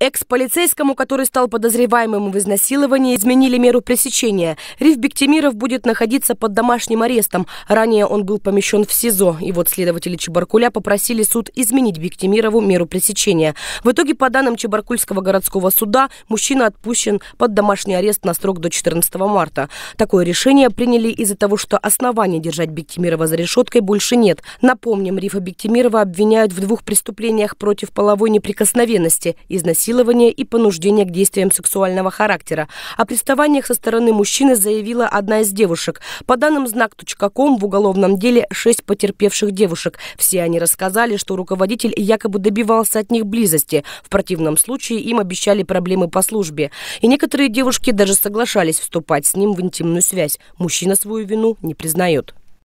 Экс-полицейскому, который стал подозреваемым в изнасиловании, изменили меру пресечения. Риф Бектимиров будет находиться под домашним арестом. Ранее он был помещен в СИЗО. И вот следователи Чебаркуля попросили суд изменить Бектимирову меру пресечения. В итоге, по данным Чебаркульского городского суда, мужчина отпущен под домашний арест на срок до 14 марта. Такое решение приняли из-за того, что оснований держать Бектимирова за решеткой больше нет. Напомним, Рифа Бектимирова обвиняют в двух преступлениях против половой неприкосновенности – изнасилования изнасилования и понуждения к действиям сексуального характера. О приставаниях со стороны мужчины заявила одна из девушек. По данным знак.ком в уголовном деле шесть потерпевших девушек. Все они рассказали, что руководитель якобы добивался от них близости. В противном случае им обещали проблемы по службе. И некоторые девушки даже соглашались вступать с ним в интимную связь. Мужчина свою вину не признает.